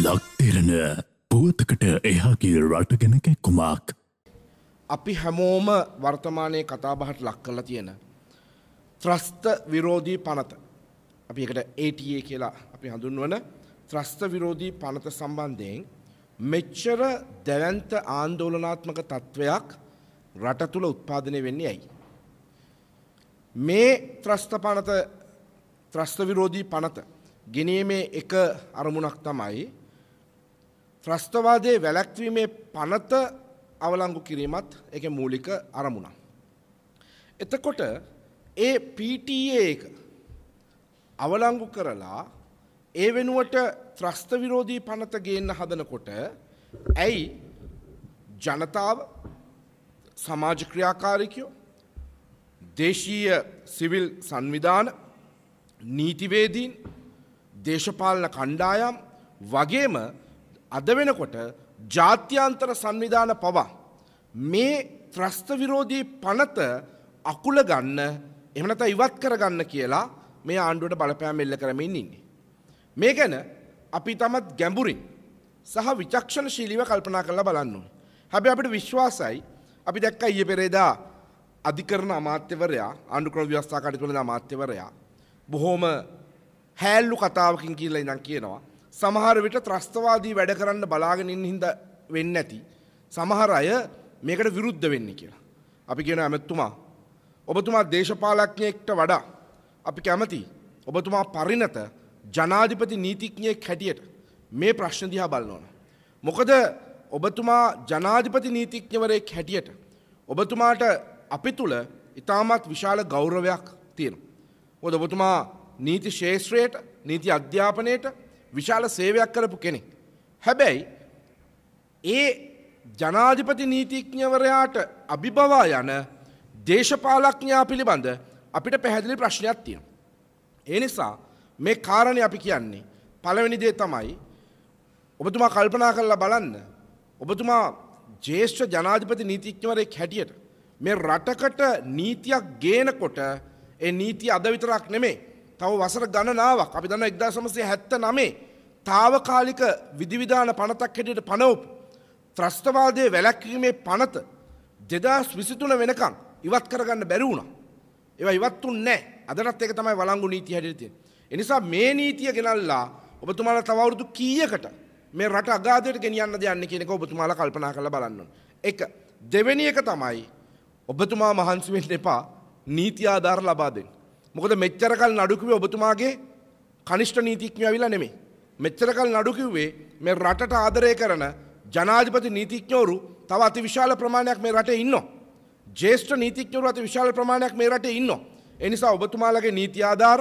ලක්තිරණ පුවතකට එහාගේ රටගෙන කැක්කුමක්. අපි හැමෝම වර්තමානය කතාබහට ලක් කරලා තියෙන. ත්‍රස්ත විරෝධී පනත. අපි එකට ATA කියලා අපි හඳුන්වන ත්‍රස්ත විරෝධී පනත සම්බන්ධයෙන් මෙච්චර දැවන්ත ආන්දෝලනාත්මක තත්ත්වයක් රට තුළ උත්පාදනය වෙන්නේ ඇයි. මේ ත්‍රස්ත පනත ත්‍රස්ත විරෝධී පනත ගෙනීමේ එක අරමුණක් තමයි ත්‍රස්තවාදයේ වැළැක්වීමේ පනත අවලංගු කිරීමත් එක මූලික අරමුණක්. එතකොට ඒ PTA එක අවලංගු කරලා ඒ වෙනුවට ත්‍රස්ත විරෝධී පනත ගේන්න හදනකොට ඇයි ජනතාව සමාජ ක්‍රියාකාරිකයෝ දේශීය සිවිල් සංවිධාන නීතිවේදීන් දේශපාලන කණ්ඩායම් වගේම අද වෙනකොට ජාත්‍යන්තර සංවිධාන පවා මේ ත්‍රස්ත විරෝධී පනත අකුල ගන්න එමනත ඉවත් කරගන්න කියලා මේ ආණ්ඩුවට බලපෑම් එල්ල කරමින් ඉන්නේ. මේ ගැන අපි තමත් ගැඹුරින් සහ විචක්ෂණ ශීලිව කල්පනා කරලා බලන්න ඕනේ. හැබැයි අපිට විශ්වාසයි අපි දැක්ක ඊයේ පෙරේදා අධිකරණ අමාත්‍යවරයා ආණ්ඩුක්‍රම ව්‍යවස්ථා කටයුතු වල අමාත්‍යවරයා බොහොම හැල්ලු කතාවකින් කියලා ඉඳන් කියනවා සමහර විට ත්‍රස්තවාදී වැඩ කරන්න බලාගෙන ඉන්න හින්දා වෙන්නේ නැති සමහර අය මේකට විරුද්ධ වෙන්නේ කියලා. අපි කියන ඇමතුමා ඔබතුමා දේශපාලඥයෙක්ට වඩා අපි කැමති ඔබතුමා පරිණත ජනාධිපති නීතිඥයෙක් හැටියට මේ ප්‍රශ්න දිහා බලන්න ඕන. මොකද ඔබතුමා ජනාධිපති නීතිඥවරයෙක් හැටියට ඔබතුමාට අපි තුල ඉතාමත් විශාල ගෞරවයක් තියෙනවා. මොකද ඔබතුමා නීති ශාස්ත්‍රයට, නීති අධ්‍යාපනයට විශාල සේවයක් කරපු කෙනෙක්. හැබැයි ඒ ජනාධිපති නීතිඥවරයාට අභිබවා යන දේශපාලඥයා පිළිබඳ අපිට පැහැදිලි ප්‍රශ්නයක් තියෙනවා. ඒ නිසා මේ කාරණේ අපි කියන්නේ පළවෙනි දේ තමයි ඔබතුමා කල්පනා කරලා බලන්න ඔබතුමා ජේෂ්ඨ ජනාධිපති නීතිඥවරයෙක් හැටියට මේ රටකට නීතියක් ගේනකොට ඒ නීතිය අද විතරක් නෙමෙයි තව වසර ගණනාවක් අපි දන්න එක්දා සමසය හැත්ත නමේ තාවකාලික විදිවිධාන පනතක් හැටියට පනවපු ත්‍රස්තවාදය වැලැක්වීමේ පනත දෙදස් විසිතුන වෙනකම් ඉවත් කරගන්න බැරිවුණා. ඒවා ඉවත්තුන් නෑ අදරත් එක තමයි වලංගු නීති හැටියතිය. එනිසා මේ නීතිය ගෙනල්ලා ඔබතුමාල තවරුදු කීයකට මේ රට අගාදයට ගෙනියන්න දෙයන්න කියෙක ඔබතුමාල කල්පනා කළ බලන්න. එක දෙවැනි එක තමයි ඔබතුමා මහන්සිුවෙන් එපා නීති ආධාර ලබා දෙන්න. මොකද මෙච්චර කල් නඩු කිව්වේ ඔබතුමාගේ කනිෂ්ඨ නීතිඥයෝ අවිලා නෙමෙයි. මෙච්චර කල් නඩු කිව්වේ මේ රටට ආදරය කරන ජනාධිපති නීතිඥවරු තව අතිවිශාල ප්‍රමාණයක් මේ රටේ ඉන්නවා. ජ්‍යෙෂ්ඨ නීතිඥවරු අතිවිශාල ප්‍රමාණයක් මේ රටේ ඉන්නවා. ඒ නිසා ඔබතුමාලගේ නීති ආධාර,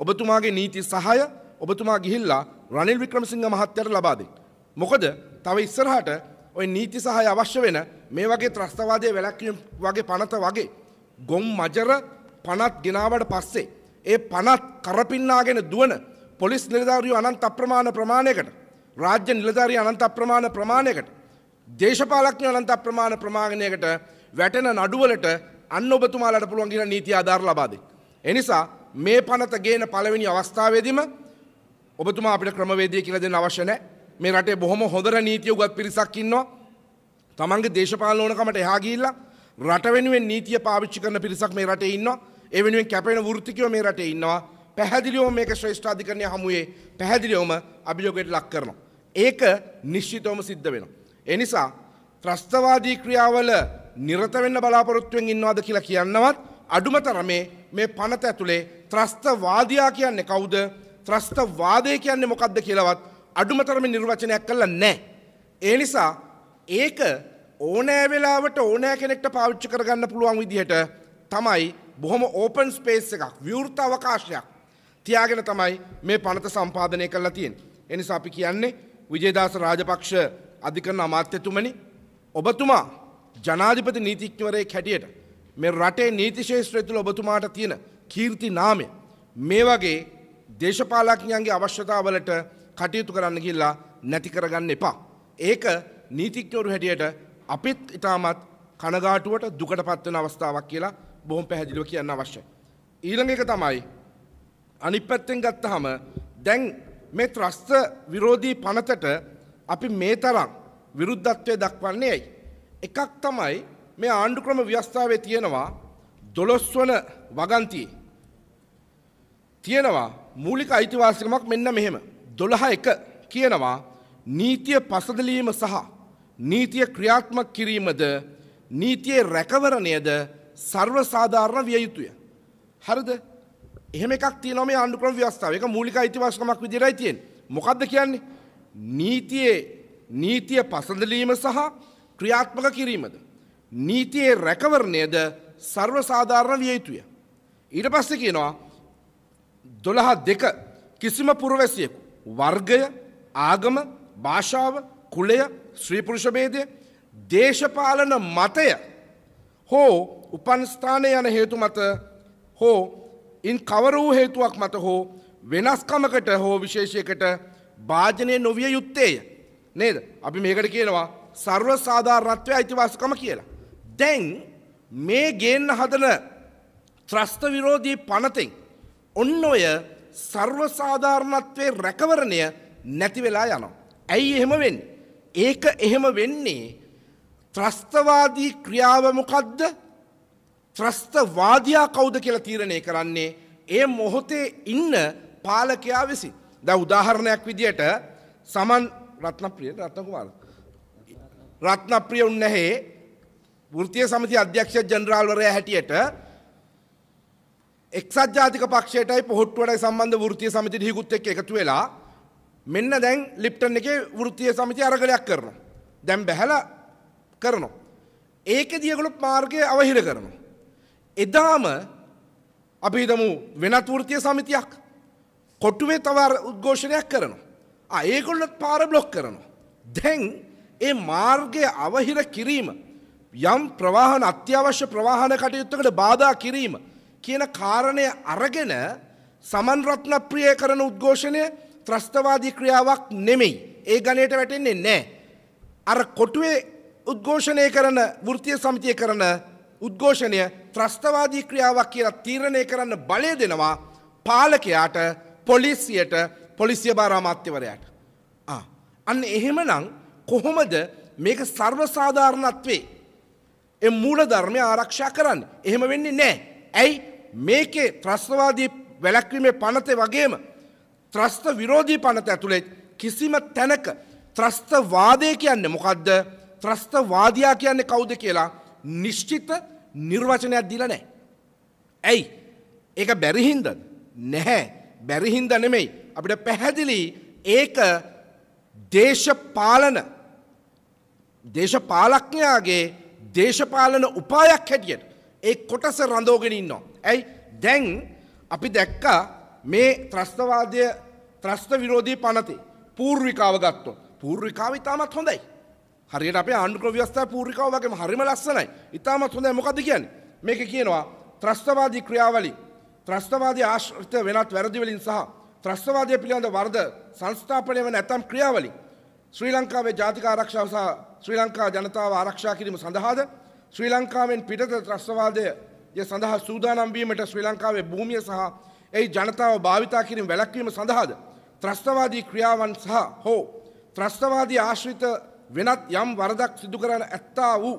ඔබතුමාගේ නීති සහාය ඔබතුමා ගිහිල්ලා රනිල් වික්‍රමසිංහ මහත්තයාට ලබා දෙන්න. මොකද තව ඉස්සරහට ওই නීති සහාය අවශ්‍ය වෙන මේ වගේ ත්‍රස්තවාදයේ වැළැක්වීම වගේ පනත වගේ ගොම් මජර පනත් ගෙනාවට පස්සේ. ඒ පනත් කරපින්නාගෙන දුවන පොලිස් නිලධාරියෝ අනන්ත අප්‍රමාණ ප්‍රමාණයකට රාජ්‍ය නිලධාරී අනන්ත අප්‍රමාණ ප්‍රමාණයකට දේශපාලඥයෝ අනන්ත අප්‍රමාණ ප්‍රමාණයකට වැටෙන නඩුවලට අන්න ඔබතුමාලට පුළුවන් කියලා නීති ආධාර ලබා දෙයි. ඒ නිසා මේ පනත ගේන පළවෙනි අවස්ථාවේදීම ඔබතුමා අපිට ක්‍රමවේදය කියලා දෙන්න අවශ්‍ය නැහැ. මේ රටේ බොහොම හොඳට නීතිය උගත් පිරිසක් ඉන්නවා. තමන්ගේ දේශපාලන ඕනකමට එහා ගිහිල්ලා රට වෙනුවෙන් නීතිය පාවිච්චි කරන පිරිසක් මේ රටේ ඉන්නවා ඒ වෙනුවෙන් කැපෙන වෘත්තිකයෝ මේ රටේ ඉන්නවා පැහැදිලිවම මේක ශ්‍රේෂ්ඨාධිකරණය හමුවේ පැහැදිලිවම අභියෝගයට ලක් කරනවා ඒක නිශ්චිතවම සිද්ධ වෙනවා ඒ නිසා ත්‍රස්තවාදී ක්‍රියාවල නිරත වෙන්න බලාපොරොත්තුවෙන් ඉන්නවාද කියලා කියන්නවත් අඩුම තරමේ මේ පනත ඇතුලේ ත්‍රස්තවාදියා කියන්නේ කවුද ත්‍රස්තවාදය කියන්නේ මොකක්ද කියලාවත් අඩුමතරම නිර්වචනයක් කරලා නැහැ. ඒ නිසා ඒක ඕනෑ වෙලාවට ඕනෑ කෙනෙක්ට පාවිච්චි කරගන්න පුළුවන් විදිහට තමයි බොහොම ඕපන් ස්පේස් එකක් විවෘත අවකාශයක් තියාගෙන තමයි මේ පනත සම්පාදනය කරලා තියෙන. එනිසා අපි කියන්නේ විජේදාස රාජපක්ෂ අධිකරණ අමාත්‍යතුමනි ඔබතුමා ජනාධිපති නීතිඥවරයේ හැටියට මේ රටේ නීති ශේෂත්‍රය තුළ ඔබතුමාට තියෙන කීර්ති නාමය මේ වගේ දේශපාලඥයන්ගේ අවශ්‍යතාවලට කටයුතු කරන්න ගිහිල්ලා නැති කරගන්න එපා. ඒක නීතිඥවරු හැටියට අපිත් ඉතාමත් කනගාටුවට දුකට පත්වන අවස්ථාවක් කියලා බොහොම පැහැදිලිව කියන්න අවශ්‍ය. ඊළඟ එක තමයි අනිත් පැත්තෙන් ගත්තහම දැන් මේ ත්‍රස්ත විරෝධී පනතට අපි මේ තරම් විරුද්ධත්වය දක්වන්නේ ඇයි. එකක් තමයි මේ ආණ්ඩු ක්‍රම ව්‍යවස්ථාවේ තියෙනවා දොළොස්වන වගන්තියේ. තියෙනවා මූලික අයිතිවාසිකමක් මෙන්න මෙහෙම. දොළහ එක කියනවා නීතිය පසදලීම සහ නීතිය ක්‍රියාත්මක කිරීමද නීතියේ රැකවරණයද සර්ව සාධාරණ විය යුතුය. හරිද? එහෙම එකක් තියෙනවා මේ අනුක්‍රම ව්‍යවස්ථාව. ඒක මූලික අයිතිවාසිකමක් විදිහටයි තියෙන්නේ. මොකද්ද කියන්නේ? නීතියේ නීතිය පසඳලීම සහ ක්‍රියාත්මක කිරීමද නීතියේ රැකවරණයද සර්ව සාධාරණ විය යුතුය. ඊට පස්සේ කියනවා 12 දෙක කිසිම පුරවැසියෙකු වර්ගය ආගම භාෂාව කුලය ශ්‍රීපුරුෂභේදය දේශපාලන මතය හෝ උපන්ස්ථානය යන හේතු මත හෝ ඉන් කවර වූ හේතුවක් මත හෝ වෙනස්කමකට හෝ විශේෂයකට භාජනය නොවිය යුත්තේය නේද අපි මේකට කියනවා සර්ව සාධාරණත්වය අයිතිවාසකම කියලා. දැන් මේ ගේන්න හදන ත්‍රස්ත විරෝධී පනතෙන් ඔන්න ඔය සර්ව සාධාරණත්වය රැකවරණය නැති වෙලා යනවා. ඇයි එහෙම වෙන්නේ? ඒක එහෙම වෙන්නේ ත්‍රස්තවාදී ක්‍රියාව මොකද්ද? ත්‍රස්තවාදියා කවුද කියලා තීරණය කරන්නේ ඒ මොහොතේ ඉන්න පාලකයා විසින්. දැන් උදාහරණයක් විදියට සමන් රත්නප්‍රිය රත්නකුමාර රත්නප්‍රිය උන්නැහේ වෘත්තීය සමිති අධ්‍යක්ෂ ජනරාල්වරයා හැටියට එක්සත් ජාතික පක්ෂයටයි පොහොට්ටුවටයි සම්බන්ධ වෘත්තීය සමිති දිහිකුත් එක්ක එකතු වෙලා මෙන්න දැන් ලිප්ටන් එකේ වෘත්තිය සමිති අරගලයක් කරනවා. දැන් බැහැලා කරනවා. ඒකෙදී ඒගොල්ලෝ මාර්ගය අවහිර කරනවා. එදාම අපි හිතමු වෙනත් වෘත්තිය සමිතියක් කොට්ටුවේ තව උද්ඝෝෂණයක් කරනවා. ආ ඒගොල්ලොත් පාර බ්ලොක් කරනවා. දැන් ඒ මාර්ගය අවහිර කිරීම යම් ප්‍රවාහන අත්‍යවශ්‍ය ප්‍රවාහන කටයුත්තකට බාධා කිරීම කියන කාරණය අරගෙන සමන් රත්නප්‍රිය කරන උද්ඝෝෂණය ත්‍රස්තවාදී ක්‍රියාවක් නෙමෙයි. ඒ ගණයට වැටෙන්නේ නැහැ. අර කොටුවේ උද්ඝෝෂණය කරන වෘත්තීය සමිතිය කරන උද්ඝෝෂණය ත්‍රස්තවාදී ක්‍රියාවක් කියලා තීරණය කරන්න බලය දෙනවා පාලකයාට පොලිසියට පොලිසිය භාර අමාත්‍යවරයාට. අන්න එහෙමනම් කොහොමද මේක සර්ව සාධාරණත්වේ. එ මූල ධර්මය ආරක්ෂා කරන්න. එහෙම වෙන්නේ නෑ. ඇයි මේකේ ත්‍රස්තවාදී වැලැක්වීමේ පනතේ වගේම ත්‍රස්ත විරෝධී පනත ඇතුළෙත් කිසිම තැනක ත්‍රස්තවාදය කියන්නේ මොකක්ද ත්‍රස්තවාදයා කියන්නේ කවුද කියලා නිශ්චිත නිර්වචනයක් දීලා නැහැ. ඇයි? ඒක බැරිහින්ද? නැහැ. බැරිහින්ද නෙමෙයි. අපිට පැහැදිලි ඒක දේශපාලන දේශපාලඥයාගේ දේශපාලන උපායක් හැටියට ඒ කොටස රඳෝගෙන ඉන්නවා. ඇයි? දැන් අපි දැක්කා මේ ත්‍රස්තවාදය ත්‍රස්ත විරෝධී පනති පූර්විකාව ගත්තො පූර්විකාව ඉතාමත් හොඳයි හරියට අපේ ආණ්ඩුක්‍රම ව්‍යවස්ථා පූර්විකාව වගේම හරිම ලස්සනයි ඉතාමත් හොඳයි මොකද කියන්නේ මේක කියනවා ත්‍රස්තවාදී ක්‍රියාවලි ත්‍රස්තවාදී ආශ්‍රිත වෙනත් වැරදිවලින් සහ ත්‍රස්තවාදය පිළිබඳ වර්ධ සංස්ථාපනය වන ඇතම් ක්‍රියාවලි ශ්‍රී ලංකාවේ ජාතික ආරක්ෂාව සහ ශ්‍රී ලංකා ජනතාව ආරක්ෂා කිරීම සඳහාද ශ්‍රී ලංකාවෙන් පිටත ත්‍රස්තවාදය සඳහා සූදානම් වීමට ශ්‍රී ලංකාවේ භූමිය සහ එයි ජනතාව භාවිතා කිරීම වැළැක්වීම සඳහාද ත්‍රස්තවාදී ක්‍රියාවන් සහ හෝ ත්‍රස්තවාදී ආශ්‍රිත වෙනත් යම් වරදක් සිදු කරන ඇත්තා වූ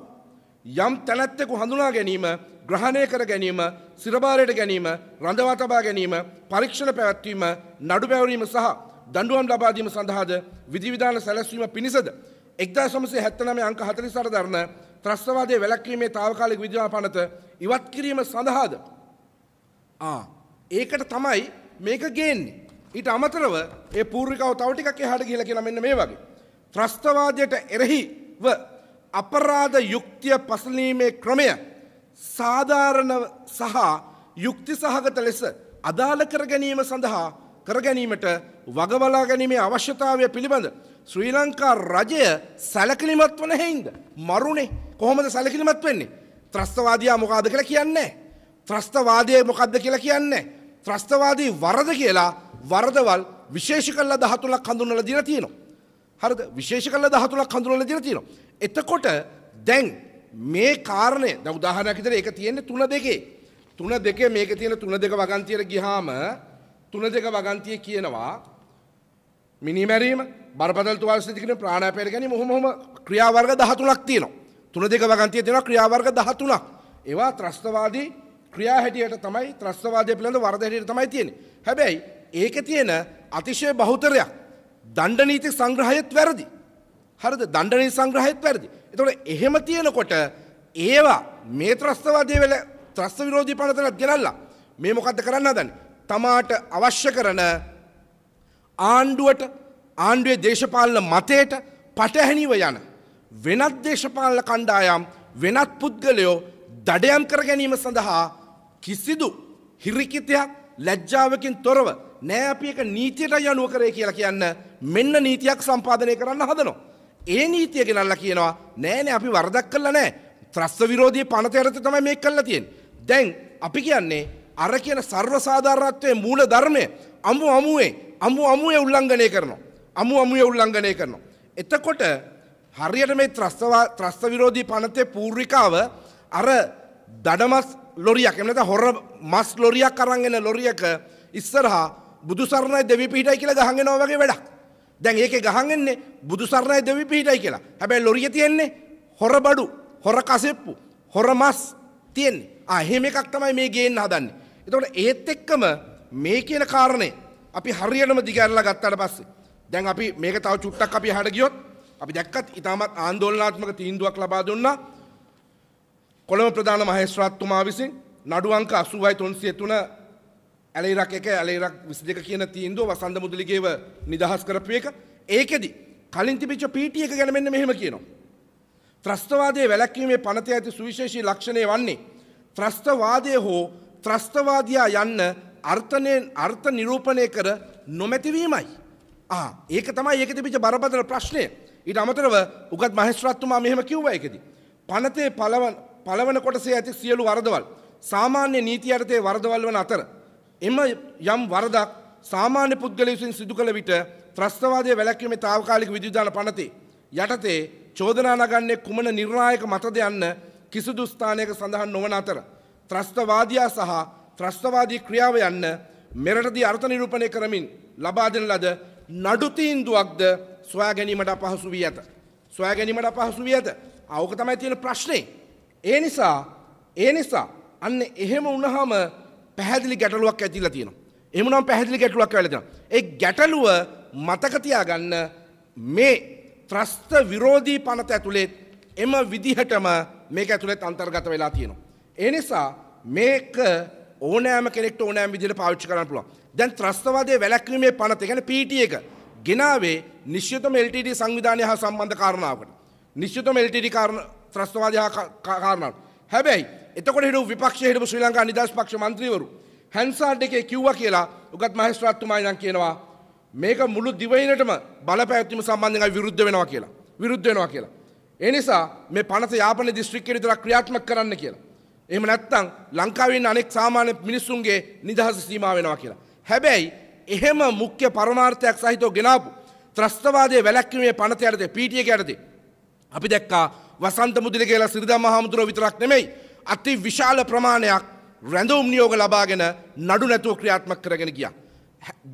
යම් තැනැත්තෙකු හඳුනා ගැනීම ග්‍රහණය කර ගැනීම සිරභාරයට ගැනීම රඳවා තබා ගැනීම පරීක්ෂණ පැවැත්වීම නඩු පැවරීම සහ දඩුවම් ලබාදීම සඳහාද විධිවිධාන සැලැස්වීම පිණිසද එක්දා සමසේ හැත්තනමේ අංක හතරි සරධරණ ත්‍රස්තවාදය වැලැක්වීමේ තාවකාලික විද්‍යා පනත ඉවත් කිරීම සඳහාද ආ ඒකට තමයි මේක ගේන්නේ. ඊට අමතරව ඒ පූර්විකව තව ටිකක් එහාට ගිහලා කියන මෙන්න මේ වගේ. ත්‍රස්තවාදයට එරෙහිව අපරාධ යුක්තිය පසලීමේ ක්‍රමය සාධාරණ සහ යුක්ති සහගත ලෙස අදාළ කර ගැනීම සඳහා කර ගැනීමට වගවලා ගැනීමේ අවශ්‍යතාවය පිළිබඳ ශ්‍රී ලංකා රජය සැලකිලිමත් වන හෙයින්ද මරුණේ කොහොමද සැලකිලිමත් වෙන්නේ ත්‍රස්තවාදියා මොකද්ද කියලා කියන්නේ ත්‍රස්තවාදය මොකද්ද කියලා කියන්නේ ත්‍රස්තවාදී වරද කියලා වරදවල් විශේෂ කල්ල දහතුලක් හඳුන්වලා දීලා තියෙනවා. හරිද? විශේෂ කල්ල දහතුලක් හඳුන්වලා දීලා තියෙනවා. එතකොට දැන් මේ කාරණය දැන් උදාහරණයක් විදිහට ඒක තියෙන්නේ 3 2 3 2 මේකේ තියෙන 3 2 වගන්තියට ගියාම 3 2 වගන්තිය කියනවා මිනිමැරීම බරපතල තුවාල සිදු කිරීම ප්‍රාණාපාය ගැනීම ඔහොම ඔහොම ක්‍රියාවර්ග 13ක් තියෙනවා. 3 2 වගන්තිය තියෙනවා ක්‍රියාවර්ග 13ක්. ඒවා ත්‍රස්තවාදී ක්‍රියා හැටියට තමයි ත්‍රස්තවාදය පිළිබඳ වරද හැටියට තමයි තියෙන්නේ. හැබැයි ඒකේ තියෙන අතිශය බහුතරයක් දණ්ඩ නීති සංග්‍රහයත් වැරදි. හරිද? දණ්ඩ නීති සංග්‍රහයත් වැරදි. එතකොට එහෙම තියෙනකොට ඒවා මේ ත්‍රස්තවාදයේ වෙල ත්‍රස්ත විරෝධී පනතට ගෙනල්ලා මේ මොකද්ද කරන්න හදන්නේ? තමාට අවශ්‍ය කරන ආණ්ඩුවට ආණ්ඩුවේ දේශපාලන මතයට පටහැනිව යන වෙනත් දේශපාලන කණ්ඩායම් වෙනත් පුද්ගලයෝ දඩයම් කර ගැනීම සඳහා කිසිදු හිරිකිතයක් ලැජ්ජාවකින් තොරව නෑ අපි එක නීතියට යනුව කරේ කියලා කියන්න මෙන්න නීතියක් සම්පාදනය කරන්න හදනවා. ඒ නීතිය ගෙනල්ලා කියනවා නෑනේ අපි වරදක් කළා නෑ. ත්‍රස්ස විරෝධී පනත යටතේ තමයි මේක කරලා තියෙන්නේ. දැන් අපි කියන්නේ අර කියන ਸਰව සාධාරණත්වයේ මූල ධර්මය අමු අමුවේ අමු අමුවේ උල්ලංඝනය කරනවා. අමු අමුවේ උල්ලංඝනය කරනවා. එතකොට හරියට මේ ත්‍රස්තවා ත්‍රස්ත විරෝධී පනතේ පූර්විකාව අර දඩමස් ලොරියක් එම නැත්නම් හොර මස් ලොරියක් අරන් එන ලොරියක ඉස්සරහා බුදුසරණයි දෙවි පිහිටයි කියලා ගහන් එනවා වගේ වැඩක්. දැන් ඒකේ ගහන් එන්නේ බුදුසරණයි දෙවි පිහිටයි කියලා. හැබැයි ලොරිය තියෙන්නේ හොර බඩු, හොර කසෙප්පු, හොර මස් තියෙන්නේ. ආ එහෙම එකක් තමයි මේ ගේන්න හදන්නේ. එතකොට ඒත් එක්කම මේ කියන කාරණේ අපි හරියටම දිගහැරලා ගත්තාට පස්සේ දැන් අපි මේක තව චුට්ටක් අපි අහකට ගියොත් අපි දැක්කත් ඉතාමත් ආන්දෝලනාත්මක තීන්දුවක් ලබා දුන්නා. කොළඹ ප්‍රධාන මහේස්ත්‍රාත්තුමා විසින් නඩු අංක 80303 ඇලේරක් 1 ඇලේරක් 22 කියන තීන්දුව වසන්ත මුදලිගේව නිදහස් කරපු එක ඒකෙදි කලින් තිබිච්ච පීටි එක ගැන මෙන්න මෙහෙම කියනවා ත්‍රස්තවාදයේ වැළැක්වීමේ පනත ඇති සුවිශේෂී ලක්ෂණය වන්නේ ත්‍රස්තවාදය හෝ ත්‍රස්තවාදයා යන්න අර්ථනයෙන් අර්ථ නිරූපණය කර නොමැතිවීමයි ආ ඒක තමයි ඒක තිබිච්ච බරපතල ප්‍රශ්නය ඊට අමතරව උගත් මහේස්ත්‍රාත්තුමා මෙහෙම කිව්වා ඒකෙදි පනතේ පළවන පළවන කොටසේ ඇති සියලු වරදවල් සාමාන්‍ය නීති යටතේ වරදවල් වන අතර එම යම් වරදක් සාමාන්‍ය පුද්ගලයන් සිදු කළ විට ත්‍රස්තවාදය වැළැක්වීමේ తాවකාලික විදුදාන පනතේ යටතේ චෝදනා නගන්නේ කුමන නිර්ණායක මතද යන්න කිසිදු ස්ථානයක සඳහන් නොවන අතර ත්‍රස්තවාදියා සහ ත්‍රස්තවාදී ක්‍රියාව යන්න මෙරටදී අර්ථ නිරූපණය කරමින් ලබා දෙන ලද නඩු තීන්දුවක්ද සොයා ගැනීමට අපහසු වී ඇත. සොයා ගැනීමට අපහසු වී ඇත. අවක තමයි තියෙන ප්‍රශ්නේ. ඒ නිසා ඒ නිසා අන්න එහෙම වුණාම පැහැදිලි ගැටලුවක් ඇතිලා තියෙනවා. එහෙම නම් පැහැදිලි ගැටලුවක් වෙලා තියෙනවා. ඒ ගැටලුව මතක තියාගන්න මේ ත්‍රස්ත විරෝධී පනත ඇතුලේ එම විදිහටම මේක ඇතුළෙත් අන්තර්ගත වෙලා තියෙනවා. ඒ නිසා මේක ඕනෑම කෙනෙක්ට ඕනෑම විදිහට පාවිච්චි කරන්න පුළුවන්. දැන් ත්‍රස්තවාදයේ වැළැක්වීමේ පනත, ඒ කියන්නේ PT එක ගෙනාවේ නිශ්චිතම LTD සංවිධානය හා සම්බන්ධ කාරණාවකට. නිශ්චිතම LTD කාරණා ත්‍රස්තවාද හා කාරණාව. හැබැයි එතකොට හිටපු විපක්ෂයේ හිටපු ශ්‍රී ලංකා නිදහස් පක්ෂ මන්ත්‍රීවරු හැන්සාඩ් එකේ කිව්වා කියලා උගත් මහේස්ත්‍රාත්තුමා ඉඳන් කියනවා මේක මුළු දිවයිනටම බලපෑත්වීම සම්බන්ධයෙන් විරුද්ධ වෙනවා කියලා. විරුද්ධ වෙනවා කියලා. ඒ නිසා මේ පනත යාපන දිස්ත්‍රික්කයේ විතරක් ක්‍රියාත්මක කරන්න කියලා. එහෙම නැත්නම් ලංකාවේ ඉන්න අනෙක් සාමාන්‍ය මිනිස්සුන්ගේ නිදහස සීමා වෙනවා කියලා. හැබැයි එහෙම මුඛ්‍ය පරමාර්ථයක් සහිතව ගෙනාපු ත්‍රස්තවාදයේ වැළැක්වීමේ පනත යටතේ පීටියක යටතේ අපි දැක්කා වසන්ත මුදින කියලා සිරිදම්ම හාමුදුරුව විතරක් නෙමෙයි අති විශාල ප්‍රමාණයක් රැඳවුම් නියෝග ලබාගෙන නඩු නැතුව ක්‍රියාත්මක කරගෙන ගියා.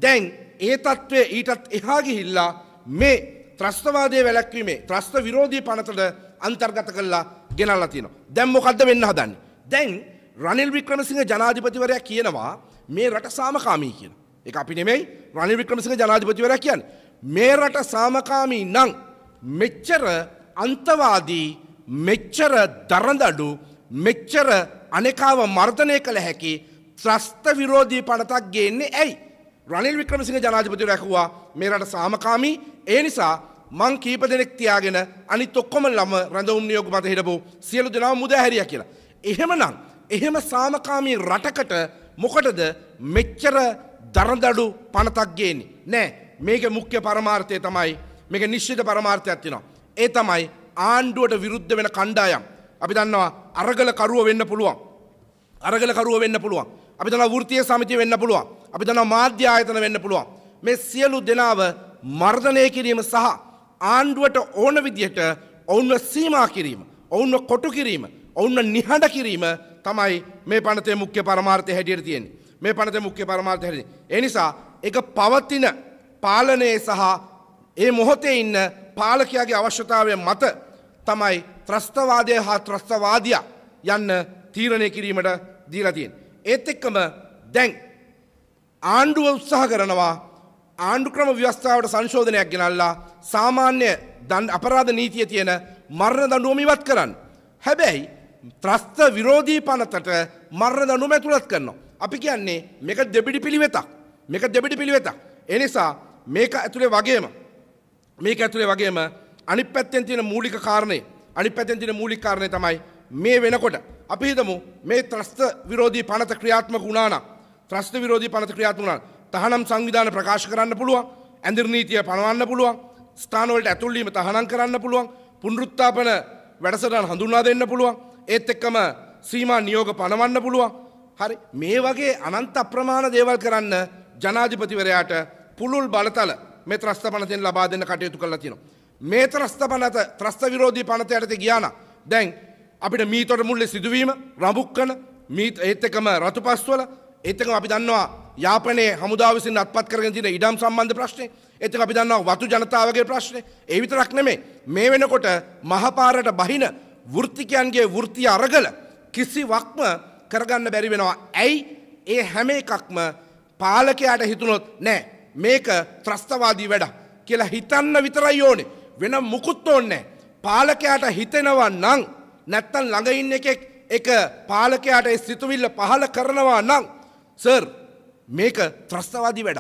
දැන් ඒ තත්ත්වය ඊටත් එහා ගිහිල්ලා මේ ත්‍රස්තවාදය වැලැක්වීමේ ත්‍රස්ත විරෝධී පනතට අන්තර්ගත කල්ලා ගෙනල්ලා තියෙනවා. දැන් මොකද්ද වෙන්න හදන්නේ? දැන් රනිල් වික්‍රමසිංහ ජනාධිපතිවරයා කියනවා මේ රට සාමකාමී කියලා. ඒක අපි නෙමෙයි රනිල් වික්‍රමසිංහ ජනාධිපතිවරයා කියන්නේ. මේ රට සාමකාමී නම් මෙච්චර අන්තවාදී මෙච්චර දරඳඩු මෙච්චර අනෙකාව මර්ධනය කළ හැකි ත්‍රස්ත විරෝධී පනතක් ගේන්නේ ඇයි. රනිල් වික්‍රමසිංහ ජනාධිපති රැහවා මේ රට සාමකාමී ඒ නිසා මං කීප දෙනෙක් තියාගෙන අනි තොක්කොම ලම රැඳවුම් නියෝග මත හිටපු සියලු දෙනාව මුදහැරිය කියලා. එහෙමනම් එහෙම සාමකාමී රටකට මොකටද මෙච්චර දරදඩු පනතක් ගේන්නේ. නෑ මේක මුඛ්‍ය පරමාර්ථය තමයි මේක නිශ්චිත පරමාර්ථයක් තිනවා. ඒ තමයි ආණ්ඩුවට විරුද්ධ වෙන කණ්ඩායම්. අපි දන්නවා අරගල කරුව වෙන්න පුළුවන්. අරගල කරුව වෙන්න පුළුවන්. අපි දන්නවා වෘත්තීය සමිතිය වෙන්න පුළුවන්. අපි දන්නවා මාධ්‍ය ආයතන වෙන්න පුළුවන්. මේ සියලු දෙනාව මර්ධනය කිරීම සහ ආණ්ඩුවට ඕන විදිහට ඔවුන්ව සීමා කිරීම, ඔවුන්ව කොටු කිරීම, ඔවුන්ව නිහඬ කිරීම තමයි මේ පනතේ මුඛ්‍ය පරමාර්ථය හැටියට තියෙන්නේ. මේ පනතේ මුඛ්‍ය පරමාර්ථය හැටියට. ඒ නිසා ඒක පවතින පාලනයේ සහ ඒ මොහොතේ ඉන්න පාලකයාගේ අවශ්‍යතාවය මත තමයි ත්‍රස්තවාදය හා ත්‍රස්තවාදයා යන්න තීරණය කිරීමට දීලතියෙන්. ඒත් එක්කම දැන් ආණ්ඩුව උත්සාහ කරනවා ආණ්ඩු ක්‍රම ව්‍යවස්ථාවට සංශෝධනයක් ගෙනල්ලා සාමාන්‍ය දන් අපරාධ නීතිය තියෙන මරණ දඩුවම ඉවත් කරන්න. හැබැයි ත්‍රස්ත විරෝධී පනතට මරණ දනුම ඇතුළත් කරනවා. අපි කියන්නේ මේක දෙබිඩි පිළිවෙතක් මේක දෙබිඩි පිළිවෙතක්. එනිසා මේක ඇතුළේ වගේම මේක ඇතුළේ වගේම අනිත් පැත්තෙන් තියෙන මූලික කාරණේ අනිත් පැත්තෙන් තියෙන මූලික කාරණේ තමයි මේ වෙනකොට අපි හිතමු මේ ත්‍රස්ත විරෝධී පනත ක්‍රියාත්මක වුණා නම් ත්‍රස්ත විරෝධී පනත ක්‍රියාත්මක වුණා තහනම් සංවිධාන ප්‍රකාශ කරන්න පුළුවන් ඇඳිර් නීතිය පනවන්න පුළුවන් ස්ථානවලට ඇතුල් වීම තහනම් කරන්න පුළුවන් පුනරුත්ථාපන වැඩසටහන් හඳුන්වා දෙන්න පුළුවන් ඒත් එක්කම සීමා නියෝග පනවන්න පුළුවන් හරි මේ වගේ අනන්ත අප්‍රමාණ දේවල් කරන්න ජනාධිපතිවරයාට පුළුල් බලතල මේ ත්‍රස්ත පනතෙන් ලබා දෙන්න කටයුතු කරලා තියෙනවා. මේ ත්‍රස්ත පනත ත්‍රස්ත විරෝධී පනත යටතේ ගියා නම් දැන් අපිට මීතොට මුල්ලේ සිදුවීම රඹුක්කන මීත් ඒත් එකම රතුපස්වල ඒත් එකම අපි දන්නවා යාපනයේ හමුදා විසින් අත්පත් කරගෙන තියෙන ඉඩම් සම්බන්ධ ප්‍රශ්නේ ඒත් එක අපි දන්නවා වතු ජනතාවගේ ප්‍රශ්නේ ඒ විතරක් නෙමෙයි මේ වෙනකොට මහපාරට බහින වෘත්තිකයන්ගේ වෘත්තිය අරගල කිසිවක්ම කරගන්න බැරි වෙනවා. ඇයි ඒ හැම එකක්ම පාලකයාට හිතුනොත් නෑ මේක ත්‍රස්තවාදී වැඩ කියලා හිතන්න විතරයි ඕනේ වෙන මුකුත් ඕන්නේ පාලකයාට හිතෙනවා නම් නැත්තම් ළඟ ඉන්න එකෙක් එක පාලකයාට ඒ සිතුවිල්ල පහල කරනවා නම් සර් මේක ත්‍රස්තවාදී වැඩ.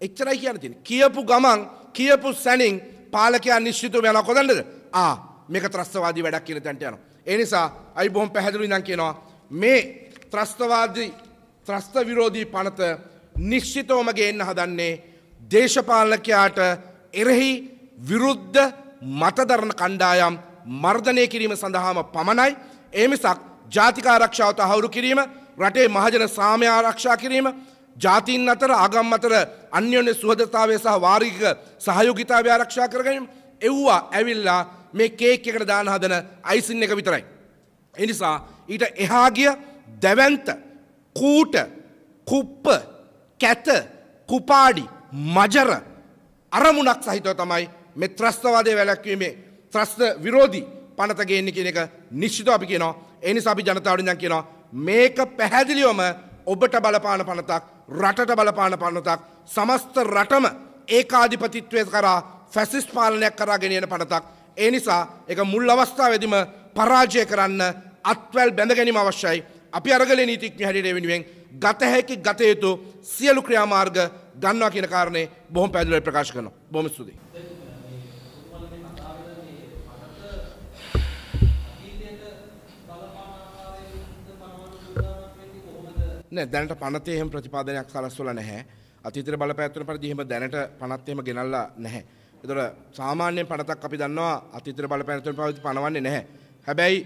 එච්චරයි කියන්න තියෙන්නේ. කියපු ගමන් කියපු සැනින් පාලකයා නිශ්චිතව යනවා කොතනද? ආ මේක ත්‍රස්තවාදී වැඩක් කියන තැනට යනවා. ඒ නිසා අයි බොහොම පැහැදිලිව ඉඳන් කියනවා මේ ත්‍රස්තවාදී ත්‍රස්ත විරෝධී පනත නිශ්චිතවම ගේන්න හදන්නේ දේශපාලකයාට එරෙහි විරුද්ධ මතදරණ කණ්ඩායම් මර්ධනය කිරීම සඳහාම පමණයි. ඒමිසක් ජාතික ආරක්ෂාව තහවුරු කිරීම රටේ මහජන සාමය ආරක්ෂා කිරීම ජාතින් අතර ආගම් අතර අන්‍යෝන්‍ය සුහදතාවය සහ වාරික සහයෝගිතාවය ආරක්ෂා කරගනීම එව්වා ඇවිල්ලා මේ කේක් එකට දාන හදන අයිසින් එක විතරයි. එනිසා ඊට එහා ගිය දැවැන්ත කූට කුප්ප කැත කුපාඩි මජර අරමුණක් සහිතව තමයි මෙ ත්‍රස්තවාදය වැලැක්වීමේ ත්‍රස්ත විරෝධී පනතගේන්න කියන එක නිශ්ෂිත අපි කියනවා එනි සබි ජනතාවටින් කියනවා මේක පැහැදිලියොම ඔබට බලපාන පනතක් රටට බලපාන පනතක් සමස්ත රටම ඒකාධිපතිත්වය කරා ෆැසිස් පාලනයක් කරා ගෙනයන පනතක් ඒ නිසා එක මුල් අවස්ථාවදිම පරාජය කරන්න අත්වැල් බැඳ ගැනීම අවශ්‍යයි අපි අරගල නීතික් හැඩිට වෙනුවෙන් ගත හැකි ගත යුතු සියලු ක්‍රියාමාර්ග ගන්නවා කියන කාරණේ බොහොම පැහැදිලිව ප්‍රකාශ කරනවා. බොහොම ස්තුතියි. නෑ දැනට පනතේ එහෙම ප්‍රතිපාදනයක් සලස්වලා නැහැ. අතීතේ බලපෑත්වන පරිදි එහෙම දැනට පනත් එහෙම ගෙනල්ලා නැහැ. ඒතර සාමාන්‍යයෙන් පනතක් අපි දන්නවා අතීතේ බලපෑත්වන පරිදි පනවන්නේ නැහැ. හැබැයි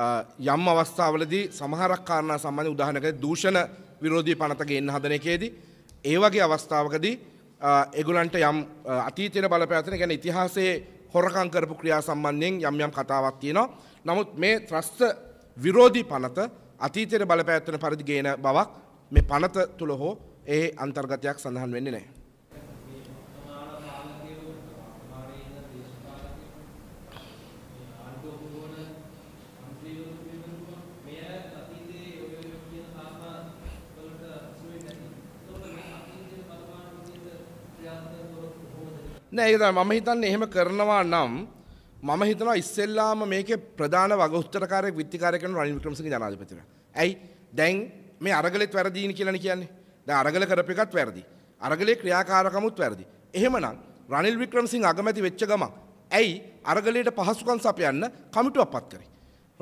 යම් අවස්ථාවලදී සමහරක් කාරණා සම්බන්ධ උදාහරණයක් දූෂණ විරෝධී පනත ගේන්න හදන එකේදී ඒ වගේ අවස්ථාවකදී ඒගොල්ලන්ට යම් අතීතයේ බලපෑතන කියන්නේ ඉතිහාසයේ හොරකම් කරපු ක්‍රියා සම්බන්ධයෙන් යම් යම් කතාවක් තියෙනවා. නමුත් මේ ත්‍රස්ත විරෝධී පනත අතීතයේ බලපෑතන පරිදි ගේන බවක් මේ පනත තුල හෝ ඒ අන්තර්ගතයක් සඳහන් වෙන්නේ නැහැ. නෑ ඒ මම හිතන්නේ එහෙම කරනවා නම් මම හිතනවා ඉස්සෙල්ලාම මේකේ ප්‍රධාන වග උත්තරකාරයෙක් විත්තිකාරයෙක් වෙන රනිල් වික්‍රමසිංහ ජනාධිපතිතුමා. ඇයි? දැන් මේ අරගලෙත් වැරදීන කියලානේ කියන්නේ. දැන් අරගල කරපු එකත් වැරදි. අරගලේ ක්‍රියාකාරකමුත් වැරදි. එහෙමනම් රනිල් වික්‍රමසිංහ අගමැති වෙච්ච ගමන් ඇයි අරගලයට පහසුකම් සපයන්න කමිටුවක් පත් කරේ?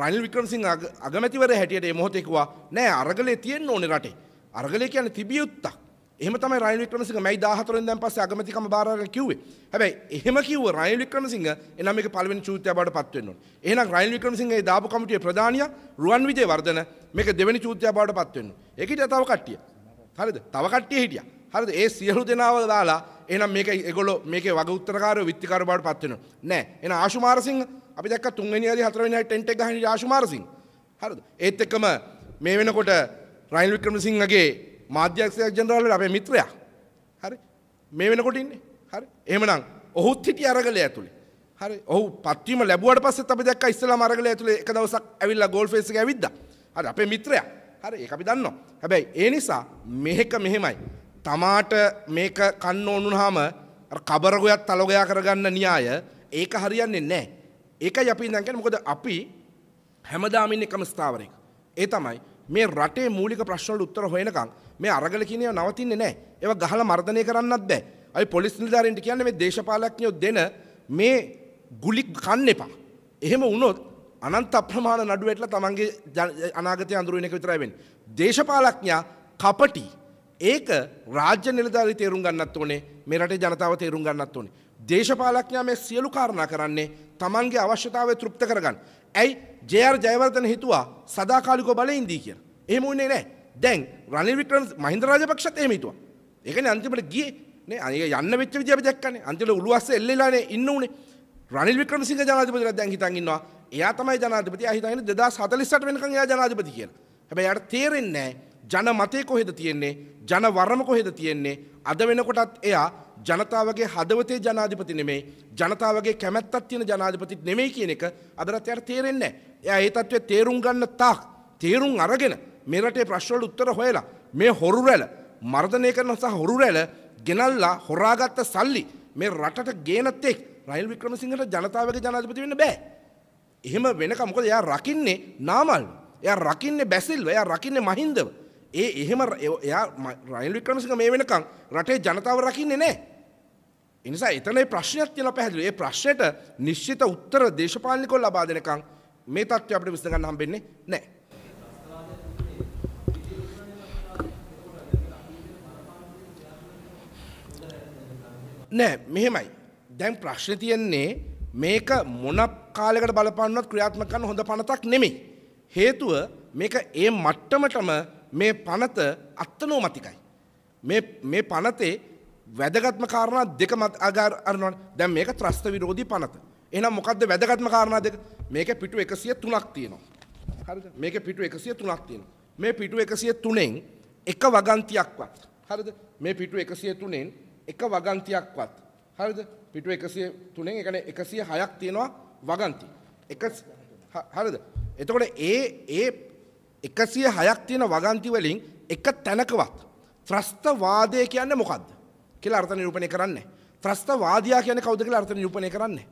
රනිල් වික්‍රමසිංහ අගමැතිවරයා හැටියට මේ මොහොතේ කිව්වා නෑ අරගලේ තියෙන්න ඕනේ රටේ. අරගලේ කියන්නේ තිබිය යුත්තක්. එහම තමයි රයිල් වික්‍රමසිංහ මයි 14න් දැන් පස්සේ අගමැතිකම බාර අරගෙන කිව්වේ. හැබැයි එහෙම කිව්ව රයිල් වික්‍රමසිංහ එනම් මේක පළවෙනි චූත්‍ය බවට පත් වෙන්න ඕනේ. එහෙනම් රයිල් වික්‍රමසිංහගේ දාපු කමිටුවේ ප්‍රධානියා රුවන් විජේ වර්ධන මේක දෙවෙනි චූත්‍ය බවට පත් වෙන්න. ඒක හිටියා තව කට්ටිය. හරිද? තව කට්ටිය හිටියා. හරිද? ඒ සියලු දෙනාව දාලා එහෙනම් මේක ඒගොල්ලෝ මේකේ වග උත්තරකාරයෝ විත්තිකාරයෝ බවට පත් වෙනවා. නෑ. එහෙනම් ආශුමාරසිංහ අපි දැක්ක තුන්වෙනි හරි හතරවෙනි හරි ටෙන්ට් එක ගහන ආශුමාරසිංහ. හරිද? ඒත් එක්කම මේ වෙනකොට රයිල් වික්‍රමසිංහගේ මාධ්‍යක්ෂයක් ජනරාවල අපේ මිත්‍රයා. හරි. මේ වෙනකොට ඉන්නේ. හරි. එහෙමනම් ඔහුත් හිටිය අරගලය ඇතුලේ. හරි. ඔහු පත්වීම ලැබුවට පස්සෙත් අපි දැක්කා ඉස්ලාම අරගලය ඇතුලේ එක දවසක් ඇවිල්ලා ගෝල් ෆේස් එක ඇවිද්දා. හරි අපේ මිත්‍රයා. හරි ඒක අපි දන්නවා. හැබැයි ඒ නිසා මෙහෙක මෙහෙමයි. තමාට මේක කන්න ඕනුනහම අර කබරගොයක් තලගොයා කරගන්න න්‍යාය ඒක හරියන්නේ නැහැ. ඒකයි අපි ඉඳන් කියන්නේ මොකද අපි හැමදාම ඉන්නේ එකම ස්ථාවරයක. ඒ තමයි මේ රටේ මූලික ප්‍රශ්නවලට උත්තර හොයනකම් මේ අරගල කියන ඒවා නවතින්නේ නැහැ. ඒවා ගහලා මර්ධනය කරන්නත් බෑ. අපි පොලිස් නිලධාරීන්ට කියන්නේ මේ දේශපාලඥයෝ දෙන මේ ගුලි කන්න එපා. එහෙම වුණොත් අනන්ත අප්‍රමාණ නඩු වැටලා තමන්ගේ අනාගතය අඳුරන එක විතරයි වෙන්නේ. දේශපාලඥයා කපටි. ඒක රාජ්‍ය නිලධාරී තේරුම් ගන්නත් ඕනේ. මේ රටේ ජනතාව තේරුම් ගන්නත් ඕනේ. දේශපාලඥයා මේ සියලු කාරණා කරන්නේ තමන්ගේ අවශ්‍යතාවය තෘප්ත කරගන්න. ඇයි ජයර් ජයවර්තන හිතුවා සදාකාලික බලයින්දී කියලා. එහෙම වුණේ නැහැ. දැන් රනිල් වික්‍රම මහින්ද රාජපක්ෂත් එහෙම හිතුවා. ඒ කියන්නේ අන්තිමට ගියේ නේ අනික යන්න වෙච්ච විදිය අපි දැක්කනේ. අන්තිමට උළුස්ස එල්ලෙලානේ ඉන්න උනේ. රනිල් වික්‍රමසිංහ ජනාධිපතිලා දැන් හිතන් ඉන්නවා. එයා තමයි ජනාධිපති. එයා හිතන්නේ 2048 වෙනකන් එයා ජනාධිපති කියලා. හැබැයි යාට තේරෙන්නේ නැහැ ජනමතය කොහෙද තියෙන්නේ ජනවරම කොහෙද තියෙන්නේ අද වෙනකොටත් එයා ජනතාවගේ හදවතේ ජනාධිපති නෙමේ ජනතාවගේ කැමැත්තක් තියෙන ජනාධිපතිත් නෙමෙයි කියන එක අදරත් යාට තේරෙන්නේ නැහැ. එයා ඒ తත්වෙ තේරුම් ගන්න තාක් තේරුම් අරගෙන මේ රටේ ප්‍රශ්නවලට උත්තර හොයලා මේ හොරු රැළ මර්ධනය කරන සහ හොරු රැළ ගෙනල්ලා හොරාගත්ත සල්ලි මේ රටට ගේන තෙක් රයිල් වික්‍රමසිංහට ජනතාවගේ ජනාධිපති වෙන්න බෑ. එහෙම වෙනකම් මොකද එයා රකින්නේ නාමල්. එයා රකින්නේ බැසිල්ව, එයා රකින්නේ මහින්දව. ඒ එහෙම එයා රයිල් වික්‍රමසිංහ මේ වෙනකම් රටේ ජනතාව රකින්නේ නැහැ. එනිසා එතනයි ප්‍රශ්නයක් කියලා පැහැදිලි. ඒ ප්‍රශ්නෙට නිශ්චිත උත්තර දේශපාලනිකව ලබා දෙනකන් මේ தත්ත්වය අපිට විසඳ ගන්න හම්බෙන්නේ නැහැ. නෑ මෙහෙමයි. දැන් ප්‍රශ්නේ තියෙන්නේ මේක මොන කාලයකට බලපන්නවත් ක්‍රියාත්මක කරන හොඳ පනතක් නෙමෙයි. හේතුව මේක ඒ මට්ටමටම මේ පනත අත්නෝමතිකයි. මේ මේ පනතේ වැදගත්ම කාරණා දෙක මත අගාර අරනවනේ. දැන් මේක ත්‍රස්ත විරෝධී පනත. එහෙනම් මොකද්ද වැදගත්ම කාරණා දෙක? මේකේ පිටු 103ක් තියෙනවා. හරිද? මේකේ පිටු 103ක් තියෙනවා. මේ පිටු 103න් එක වගන්තියක්වත්. හරිද? මේ පිටු 103න් එක වගන්තියක්වත්. හරිද? පිටු 103න් ඒ කියන්නේ 106ක් තියෙනවා වගන්ති. එක හරිද? එතකොට ඒ ඒ 106ක් තියෙන වගන්ති වලින් එක තැනකවත් ත්‍රස්තවාදය කියන්නේ මොකද්ද? කියලා අර්ථ නිරූපණය කරන්නේ. ත්‍රස්තවාදියා කියන්නේ කවුද කියලා අර්ථ නිරූපණය කරන්නේ.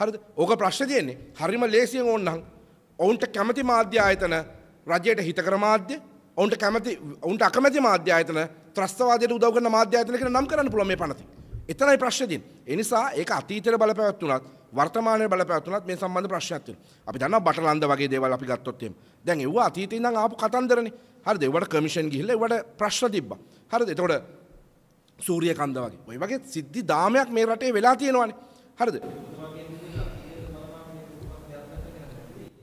හරිද? ඕක ප්‍රශ්නේ තියෙන්නේ. හරිම ලේසියෙන් ඕන්නම්. ඔවුන්ට කැමති මාධ්‍ය ආයතන රජයට හිතකර මාධ්‍ය, ඔවුන්ට කැමති ඔවුන්ට අකමැති මාධ්‍ය ආයතන ත්‍රස්තවාදයට උදව් කරන මාධ්‍ය ආයතන කියලා නම් කරන්න පුළුවන් මේ පනතින්. එතනයි ප්‍රශ්නේ තියෙන්නේ. ඒ නිසා ඒක අතීතයේ බලපෑමක් වර්තමානයේ බලපෑමක් මේ සම්බන්ධ ප්‍රශ්නයක් තියෙනවා. අපි දන්නවා බටලන්ද වගේ දේවල් අපි ගත්තොත් එහෙම. දැන් ඒව අතීතේ ඉඳන් ආපු කතන්දරනේ. හරිද? ඒවට කමිෂන් ගිහිල්ලා ඒවට ප්‍රශ්න තිබ්බා. හරිද? එතකොට සූරිය කන්ද වගේ. ඔය වගේ සිද්ධි දාමයක් මේ රටේ වෙලා තියෙනවානේ. හරිද?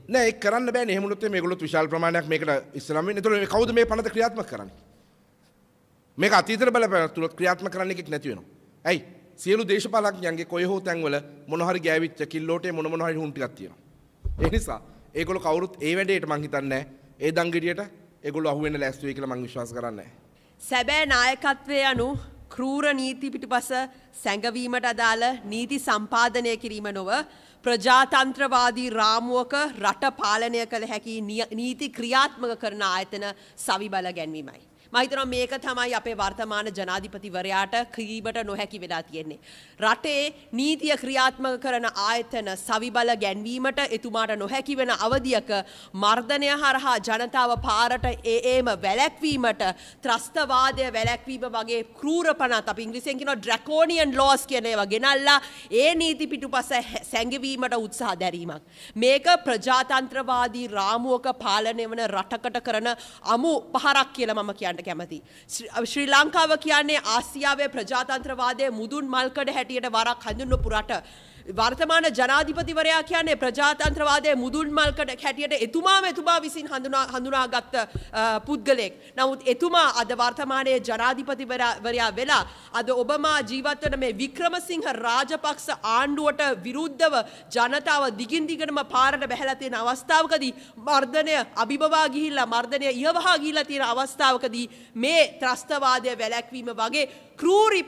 නෑ ඒක කරන්න බෑනේ. එහෙම වුණොත් මේගොල්ලොත් විශාල ප්‍රමාණයක් මේකට ඉස්සලම් වෙන්නේ. ඒතකොට මේ කවුද මේ පනත ක්‍රියාත්මක කරන්නේ? මේක අතීතේ බලපෑමක් තුල ක්‍රියාත්මක කරන්න එකෙක් නැති වෙනවා. ඇයි? සියලු දේශපාලඥයන්ගේ කොයි හෝ තැන්වල මොන හරි ගෑවිච්ච කිල්ලෝටේ මොන මොන හරි හුන් ටිකක් තියෙනවා. ඒ නිසා ඒගොල්ලෝ කවුරුත් ඒ වැඩේට මං හිතන්නේ ඒ දංගෙඩියට ඒගොල්ලෝ අහුවෙන්න ලෑස්ති වෙයි කියලා මං විශ්වාස කරන්නේ නැහැ. සැබෑ නායකත්වය අනුව ක්‍රූර නීති පිටිපස සැඟවීමට අදාළ නීති සම්පාදනය කිරීම නොව ප්‍රජාතන්ත්‍රවාදී රාමුවක රට පාලනය කළ හැකි නීති ක්‍රියාත්මක කරන ආයතන සවිබල ගැන්වීමයි. මහිතනවා මේක තමයි අපේ වර්තමාන ජනාධිපතිවරයාට කීබට නොහැකි වෙලා තියෙන්නේ. රටේ නීතිය ක්‍රියාත්මක කරන ආයතන සවිබල ගැන්වීමට එතුමාට නොහැකි වෙන අවධියක මර්ධනය හරහා ජනතාව පාරට ඒ ඒම වැලැක්වීමට ත්‍රස්තවාදය වැලැක්වීම වගේ කරූරපනත් අප ඉංග්‍රිසියෙන් කියන ඩ්‍රැකෝනියන් ලෝස් කියනේවා ගෙනල්ලා ඒ නීති පිටුපස සැඟවීමට උත්සාහ දැරීමක්. මේක ප්‍රජාතන්ත්‍රවාදී රාමුවක පාලනය වන රටකට කරන අමු පහරක් කියල මම කියන්න කියන්නට කැමති. ශ්‍රී ලංකාව කියන්නේ ආසියාවේ ප්‍රජාතන්ත්‍රවාදය මුදුන් මල්කඩ හැටියට වරක් හඳුන්නපු රට වර්තමාන ජනාධිපතිවරයා කියන්නේ ප්‍රජාතන්ත්‍රවාදය මුදුන් මල්කට හැටියට එතුමාම එතුමා විසින් හඳුනාගත්ත පුද්ගලෙක්. නමුත් එතුමා අද වර්තමානයේ ජනාධිපතිවරයා වෙලා අද ඔබමා ජීවත්වන මේ වික්‍රමසිංහ රාජපක්ෂ ආණ්ඩුවට විරුද්ධව ජනතාව දිගින් දිගටම පාරට බැහැලා තියෙන අවස්ථාවකදී මර්ධනය අභිබවා ගිහිල්ලා මර්ධනය ඉහවහා ගිහිල්ලා තියෙන අවස්ථාවකදී මේ ත්‍රස්තවාදය වැළැක්වීම වගේ ක්‍රූරි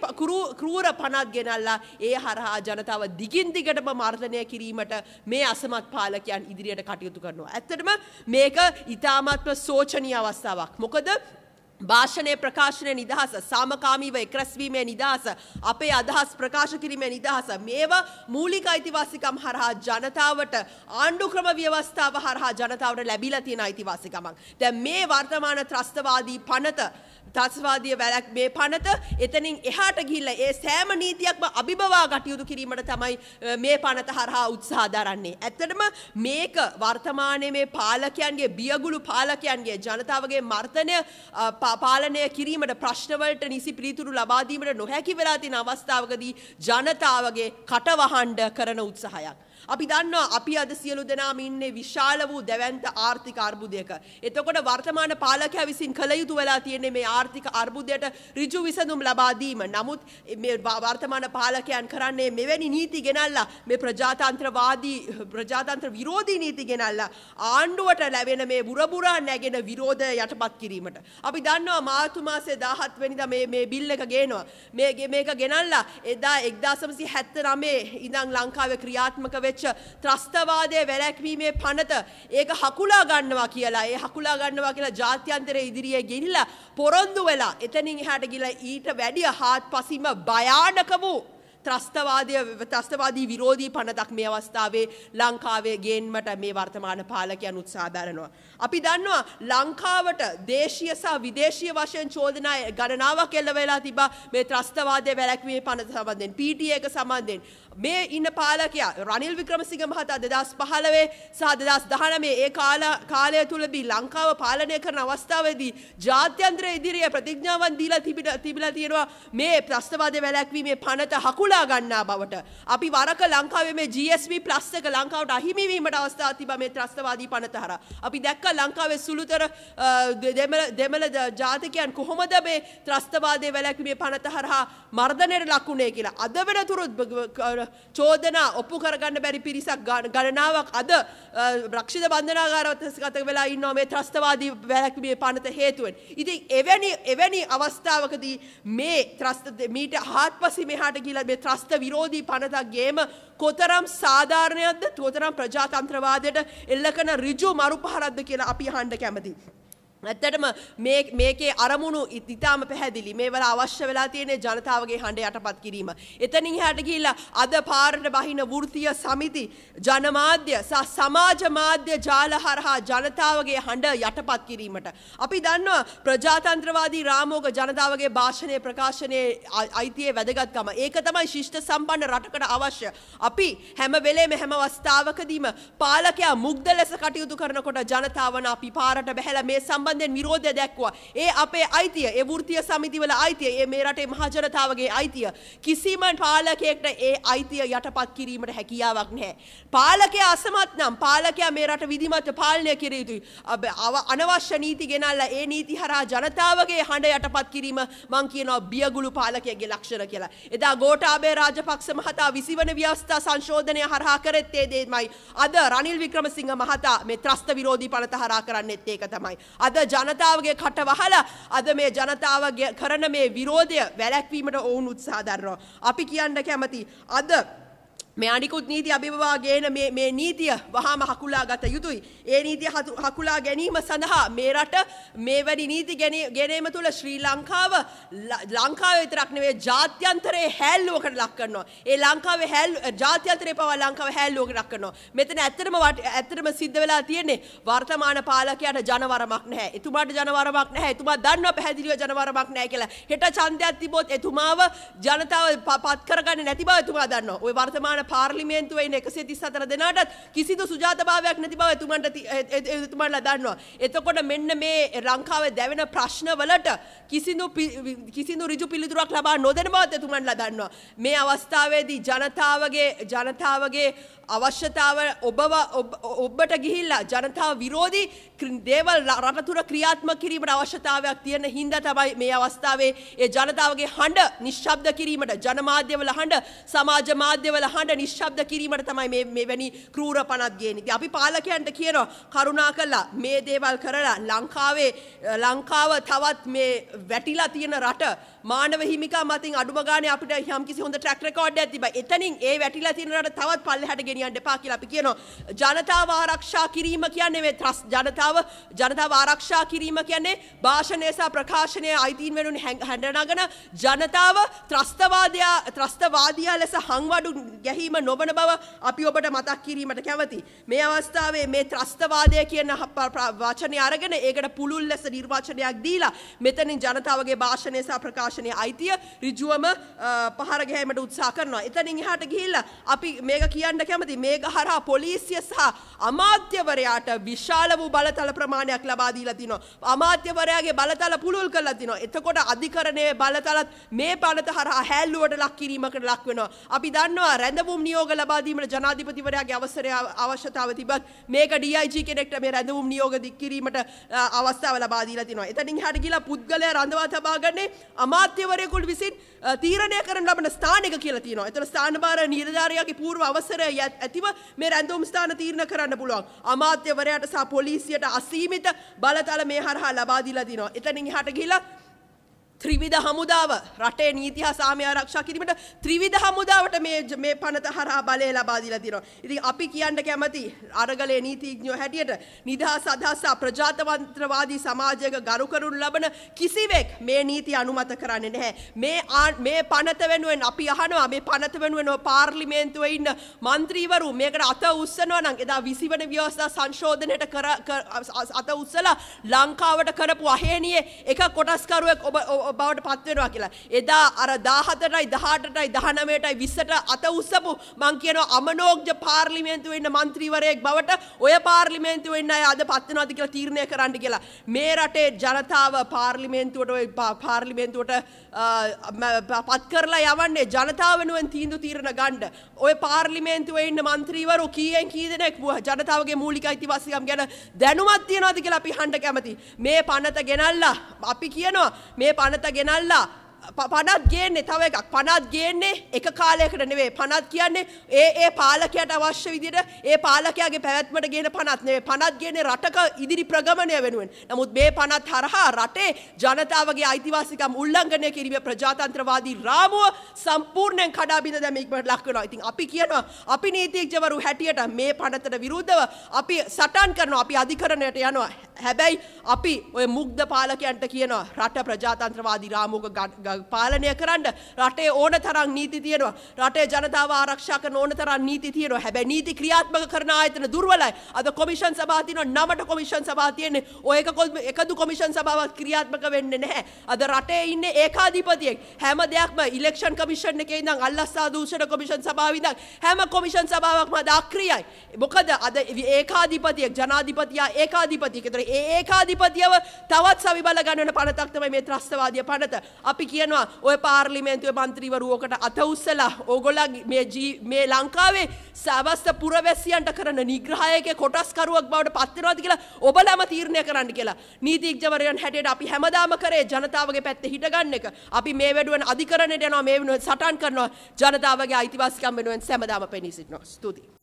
ක්‍රූර පනත් ගෙනල්ලා ඒ හරහා ජනතාව දිගින් දිගටම මර්ධනය කිරීමට මේ අසමත් පාලකයන් ඉදිරියට කටයුතු කරනවා. ඇත්තටම මේක ඉතාමත්ම සෝචනී අවස්ථාවක්. මොකද භාෂණය ප්‍රකාශනය නිදහස සාමකාමීව එක්රැස්වීමේ නිදහස අපේ අදහස් ප්‍රකාශ කිරීමේ නිදහස මේවා මූලික අයිතිවාසිකම් හරහා ජනතාවට ආණ්ඩු ක්‍රම ව්‍යවස්ථාව හරහා ජනතාවට ලැබිලා තියෙන අයිතිවාසිකමක්. දැන් මේ වර්තමාන ත්‍රස්තවාදී පනත තාස්වාදිය වැලක් මේ පනත එතනින් එහාට ගිල්ල ඒ සෑම නීතියක්ම අභිබවා ගටයුතු කිරීමට තමයි මේ පනත හරහා උත්සාහ දරන්නේ. ඇත්තටම මේක වර්තමානය මේ පාලකයන්ගේ බියගුළු පාලකයන්ගේ ජනතාවගේ මර්තනය පාලනය කිරීමට ප්‍රශ්නවලට නිසි පිළිතුරු ලබාදීමට නොහැකි වෙලා තින අවස්ථාවකදී ජනතාවගේ කටවහන්ඩ කරන උත්සාහයක්. අපි දන්නවා අපි අද සියලු දෙනාම ඉන්නේ විශාල වූ දැවැන්ත ආර්ථික අර්බුදයක. එතකොට වර්තමාන පාලකයා විසින් කළ යුතු වෙලා තියෙන්නේ මේ ආර්ථික අර්බුදයට ඍජු විසඳුම් ලබා දීම. නමුත් මේ වර්තමාන පාලකයන් කරන්නේ මෙවැනි නීති ගෙනල්ලා මේ ප්‍රජාතන්ත්‍රවාදී ප්‍රජාතන්ත්‍ර විරෝධී නීති ගෙනල්ලා ආණ්ඩුවට ලැබෙන මේ බුරබුරා නැගෙන විරෝධය යටපත් කිරීමට. අපි දන්නවා මාර්තු මාසේ 17 වෙනිදා මේ මේ බිල් එක ගේනවා. මේ මේක ගෙනල්ලා එදා 1979 ඉඳන් ලංකාවේ ක්‍රියාත්මක වෙච්ච වෙච්ච ත්‍රස්තවාදය වැළැක්වීමේ පනත ඒක හකුලා ගන්නවා කියලා ඒ හකුලා ගන්නවා කියලා ජාත්‍යන්තර ඉදිරියේ ගිහිල්ලා පොරොන්දු වෙලා එතනින් එහාට ගිහිල්ලා ඊට වැඩිය හාත්පසින්ම භයානක වූ ත්‍රස්තවාදය ත්‍රස්තවාදී විරෝධී පනතක් මේ අවස්ථාවේ ලංකාවේ ගේන්මට මේ වර්තමාන පාලකයන් උත්සාධරනවා. අපි දන්නවා ලංකාවට දේශීය සහ විදේශීය වශයෙන් චෝදනා ගණනාවක් එල්ල වෙලා තිබා මේ ත්‍රස්තවාදය වැළැක්වීමේ පනත සම්බන්ධයෙන් PTA එක සම්බන්ධයෙන් මේ ඉන්න පාලකයා රනිල් වික්‍රමසිංහ මහතා 2015 සහ 2019 ඒ කාලය තුලදී ලංකාව පාලනය කරන අවස්ථාවේදී ජාත්‍යන්තර ඉදිරියේ ප්‍රතිඥාවන් දීලා තිබිලා තියෙනවා මේ ත්‍රස්තවාදය වැළැක්වීමේ පනත හකුල හඳුනා ගන්නා බවට අපි වරක ලංකාවේ මේ GSB ප්ලස් එක ලංකාවට අහිමි වීමට අවස්ථාවක් තිබා මේ ත්‍රස්තවාදී පනත හරහා. අපි දැක්කා ලංකාවේ සුළුතර දෙමළ දෙමළ ජාතිකයන් කොහොමද මේ ත්‍රස්තවාදයේ වැළැක්වීමේ පනත හරහා මර්ධනයට ලකුණේ කියලා. අද වෙනතුරු චෝදනා ඔප්පු කරගන්න බැරි පිරිසක් ගණනාවක් අද රක්ෂිත බන්ධනාගාරවතගත වෙලා ඉන්නවා මේ ත්‍රස්තවාදී වැළැක්වීමේ පනත හේතුවෙන්. ඉතින් එවැනි එවැනි අවස්ථාවකදී මේ ත්‍රස්ත මීට හාත්පසින් මෙහාට ගිහිලා මේ ත්‍රස්ත විරෝධී පනතක්ගේම කොතරම් සාධාරණයක්ද තෝතරම් ප්‍රජාතන්ත්‍රවාදයට එල්ලකන රිජු මරු පහරද්ද කියලා අපි හන්ඩ කැමති. ඇත්තටම මේකේ අරමුණු ඉතාම පැහැදිලි මේ වල අවශ්‍ය වෙලා තියෙන ජනතාවගේ හඬ යටපත් කිරීම. එතනින් එහාට ගිහිල්ලා අද පාරට බහින වෘත්තීය සමිති, ජනමාධ්‍ය සහ සමාජ මාධ්‍ය ජාල හරහා ජනතාවගේ හඬ යටපත් කිරීමට. අපි දන්නවා ප්‍රජාතන්ත්‍රවාදී රාමෝග ජනතාවගේ භාෂණය ප්‍රකාශනයේ අයිතියේ වැදගත්කම. ඒක තමයි ශිෂ්ට සම්පන්න රටකට අවශ්‍ය. අපි හැම වෙලේම හැම අවස්ථාවකදීම පාලකයා මුග්ධ ලෙස කටයුතු කරනකොට ජනතාවන අපි පාරට බහැලා මේ සම්බන්ධ සම්බන්ධයෙන් විරෝධය දැක්වා. ඒ අපේ අයිතිය ඒ වෘත්තීය සමිතිවල අයිතිය ඒ මේ රටේ මහජනතාවගේ අයිතිය කිසිම පාලකයෙක්ට ඒ අයිතිය යටපත් කිරීමට හැකියාවක් නැහැ. පාලකයා අසමත් නම් පාලකයා මේ රට විධිමත් පාලනය කිර යුතුයි. අනවශ්‍ය නීති ගෙනල්ලා ඒ නීති හරහා ජනතාවගේ හඬ යටපත් කිරීම මං කියනවා බියගුළු පාලකයාගේ ලක්ෂණ කියලා. එදා ගෝඨාභය රාජපක්ෂ මහතා විසිවන ව්‍යවස්ථා සංශෝධනය හරහා කරෙත් ඒ දෙයමයි. අද රනිල් වික්‍රමසිංහ මහතා මේ ත්‍රස්ත විරෝධී පනත හරහා කරන්නෙත් ඒක තමයි. අද ජනතාවගේ කට වහලා අද මේ ජනතාව කරන මේ විරෝධය වැළැක්වීමට ඔවුන් උත්සාහ දරනවා. අපි කියන්න කැමති අද මේ අනිකුත් නීති අභිභවාගේන මේ නීතිය වහාම හකුලා ගත යුතුයි. ඒ නීතිය හකුලා ගැනීම සඳහා මේ රට මේ වැඩි නීති ගැනීම තුළ ශ්‍රී ලංකාව ලංකාව විතරක් නෙවෙයි ජාත්‍යන්තරයේ හැල්ලුවකට ලක් කරනවා. ඒ ලංකාවේ හැල් ජාත්‍යන්තරේ පවා ලංකාව හැල්ලුවකට ලක් කරනවා. මෙතන ඇත්තටම ඇත්තටම සිද්ධ වෙලා තියෙන්නේ වර්තමාන පාලකයාට ජනවරමක් නැහැ. එතුමාට ජනවරමක් නැහැ. එතුමා දන්නවා පැහැදිලිව ජනවරමක් නැහැ කියලා. හෙට ඡන්දයක් තිබොත් එතුමාව ජනතාව පත් කරගන්නේ නැති බව එතුමා දන්නවා. ওই වර්තමාන පාර්ලිමේන්තුවයින එකසේ තිස් අතර දෙනාටත් කිසිදු සුජාතභාවයක් නැති බව එතුමන්ට එතුමන්ලා දන්නවා. එතකොට මෙන්න මේ ලංකාවේ දැවෙන ප්‍රශ්නවලට කිසිදු කිසිදු ඍජු පිළිතුරක් ලබා නොදෙන බවත් එතුමන්ලා දන්නවා. මේ අවස්ථාවේදී ජනතාවගේ ජනතාවගේ අවශ්‍යතාව ඔබව ඔබට ගිහිල්ලා ජනතාව විරෝධී දේවල් රටතුර ක්‍රියාත්ම කිරීමට අවශ්‍යතාවයක් තියෙන හින්දා තමයි මේ අවස්ථාවේ ඒ ජනතාවගේ හඬ නිශ්ශබ්ද කිරීමට ජනමාධ්‍යවල හඬ සමාජ මාධ්‍යවල හඬ නිශ්ශබ්ද කිරීමට තමයි මේ මෙවැනි කෲර පනත් ගේන්නේ. අපි පාලකයන්ට කියනවා කරුණා කළා මේ දේවල් කරලා ලංකාවේ ලංකාව තවත් මේ වැටිලා තියෙන රට මානව හිමිකා මතින් අඩුම ගානේ අපිට යම්කිසි හොඳ ට්‍රැක් රෙකෝඩ් එකක් තිබ්බා. එතනින් ඒ වැටිලා තියෙන රට තවත් පල්ලෙහාට ගෙනියන්න එපා කියලා අපි කියනවා. ජනතාව ආරක්ෂා කිරීම කියන්නේ මේ ජනතාව ජනතාව ජනතාව ආරක්ෂා කිරීම කියන්නේ භාෂණය සහ ප්‍රකාශනය අයිතීන් වෙනුන් හැඬනගෙන ජනතාව ත්‍රස්තවාදයා ත්‍රස්තවාදියා ලෙස හංවඩු ගැහිම නොවන බව අපි ඔබට මතක් කිරීමට කැමති. මේ අවස්ථාවේ මේ ත්‍රස්තවාදය කියන වචනය අරගෙන ඒකට පුළුල් ලෙස නිර්වචනයක් දීලා මෙතනින් ජනතාවගේ භාෂණය සහ ප්‍රකාශනය අයිතිය ඍජුවම පහර ගැනීමට උත්සාහ කරනවා. එතනින් එහාට ගිහිල්ලා අපි මේක කියන්න කැමති මේක හරහා පොලිසිය සහ අමාත්‍යවරයාට විශාල වූ බල බලතල ප්‍රමාණයක් ලබා දීලා තිනවා. අමාත්‍යවරයාගේ බලතල පුළුල් කරලා තිනවා. එතකොට අධිකරණයේ බලතලත් මේ පනත හරහා හැල්ලුවට ලක් කිරීමකට ලක් වෙනවා. අපි දන්නවා රැඳවුම් නියෝග ලබා දීමට ජනාධිපතිවරයාගේ අවසරය අවශ්‍යතාව තිබත් මේක DIG කෙනෙක්ට මේ රැඳවුම් නියෝග දික් කිරීමට අවස්ථාව ලබා දීලා තිනවා. එතනින් එහාට ගිහලා පුද්ගලයා රඳවා තබා ගන්නේ අමාත්‍යවරයෙකුට විසින් තීරණය කරන ලබන ස්ථානයක කියලා තිනවා. එතන ස්ථාන භාර නිලධාරියාගේ පූර්ව අවසරය ඇතිව මේ රැඳවුම් ස්ථාන තීරණය කරන්න පුළුවන්. අමාත්‍යවරයාට සහ පොලිසියට අසීමිත බලතල මේ හරහා ලබා දීලා දිනවා. එතනින් එහාට ගිහිලා ත්‍රිවිධ හමුදාව රටේ නීති හා සාමය ආරක්ෂා කිරීමට ත්‍රිවිධ හමුදාවට මේ මේ පනත හරහා බලය ලබා දීලා තියෙනවා. ඉතින් අපි කියන්න කැමති අරගලේ නීතිඥයෝ හැටියට නිදහස් අදහස ප්‍රජාතන්ත්‍රවාදී සමාජයක ගරු කරුණු ලබන කිසිවෙක් මේ නීති අනුමත කරන්නේ නැහැ. මේ මේ පනත වෙනුවෙන් අපි අහනවා මේ පනත වෙනුවෙන් පාර්ලිමේන්තුවේ ඉන්න മന്ത്രിවරු මේකට අත උස්සනවා නම් එදා 20 වන ව්‍යවස්ථා සංශෝධනයට කර අත උස්සලා ලංකාවට කරපු අහේනියේ එක කොටස්කරුවෙක් ඔබ බවට පත්වෙනවා කියලා. එදා අර 17ටයි 18ටයි 19ටයි 20ට අත උස්සපු මං කියනවා අමනෝක්ජ පාර්ලිමේන්තුවේ ඉන්න മന്ത്രിවරයෙක් බවට ඔය පාර්ලිමේන්තුවේ ඉන්න අය අද පත් වෙනවද කියලා තීරණය කරන්න කියලා. මේ රටේ ජනතාව පාර්ලිමේන්තුවට ඔය පාර්ලිමේන්තුවට පත්කරලා යවන්නේ ජනතාව වෙනුවෙන් තීන්දු තීරණ ගණ්ඩ. ඔය පාර්ලිමේන්තුවේ ඉන්න මන්ත්‍රීවරු කීයෙන් කී දෙනෙක් ජනතාවගේ මූලික අයිතිවාසිකම් ගැන දැනුමක් තියනවාද කියලා අපි හඬ කැමති. මේ පනත ගෙනල්ලා අපි කියනවා මේ පනත ගෙනල්ලා පනත් ගේන්නේ තව එකක් පනත් ගේන්නේ එක කාලයකට නෙවේ පනත් කියන්නේ ඒ ඒ පාලකයට අවශ්‍ය විදිහට ඒ පාලකයාගේ පැවැත්මට ගේන පනත් නෙවේ පනත් ගේන්නේ රටක ඉදිරි ප්‍රගමනය වෙනුවෙන් නමුත් මේ පනත් හරහා රටේ ජනතාවගේ අයිතිවාසිකම් උල්ලංඝනය කිරීමේ ප්‍රජාතන්ත්‍රවාදී රාමුව සම්පූර්ණයෙන් කඩා බිඳ දැමීමකට ලක් වෙනවා. ඉතින් අපි කියනවා අපි නීතිඥවරු හැටියට මේ පනතට විරුද්ධව අපි සටන් කරනවා අපි අධිකරණයට යනවා. හැබැයි අපි ওই මුග්ධ පාලකයන්ට කියනවා රට ප්‍රජාතන්ත්‍රවාදී රාමුවක පාලනය කරන්න රටේ ඕන තරම් නීති තියෙනවා. රටේ ජනතාව ආරක්ෂා කරන ඕන තරම් නීති තියෙනවා. හැබැයි නීති ක්‍රියාත්මක කරන ආයතන දුර්වලයි. අද කොමිෂන් සභා තියෙනවා නමට කොමිෂන් සභා තියෙන්නේ. ඔය එක එකදු කොමිෂන් සභාවක් ක්‍රියාත්මක වෙන්නේ නැහැ. අද රටේ ඉන්නේ ඒකාධිපතියෙක්. හැම දෙයක්ම ඉලෙක්ෂන් කමිෂන් එකේ ඉඳන් අල්ලස්සා දූෂණ කොමිෂන් සභාව ඉඳන් හැම කොමිෂන් සභාවක්ම අද අක්‍රියයි. මොකද අද ඒකාධිපතියෙක් ජනාධිපතියා ඒකාධිපතියෙක්. ඒතර ඒ ඒකාධිපතියව තවත් සවිබල ගන්න වෙන පනතක් තමයි මේ ත්‍රස්තවාදී පනත. අපි කිය කියනවා ඔය පාර්ලිමේන්තුවේ මන්ත්‍රීවරුවකට අත උස්සලා ඕගොල්ලෝ මේ මේ ලංකාවේ සවස්ත පුරවැසියන්ට කරන නිග්‍රහයක කොටස්කරුවක් බවට පත් වෙනවද කියලා ඔබලම තීරණය කරන්න කියලා. නීතිඥවරයන් හැටියට අපි හැමදාම කරේ ජනතාවගේ පැත්තේ හිටගන්න එක. අපි මේ වෙනුවෙන් අධිකරණයට යනවා මේ වෙනුවෙන් සටන් කරනවා ජනතාවගේ අයිතිවාසිකම් වෙනුවෙන් සෑමදාම පෙනී සිටිනවා. ස්තුතියි.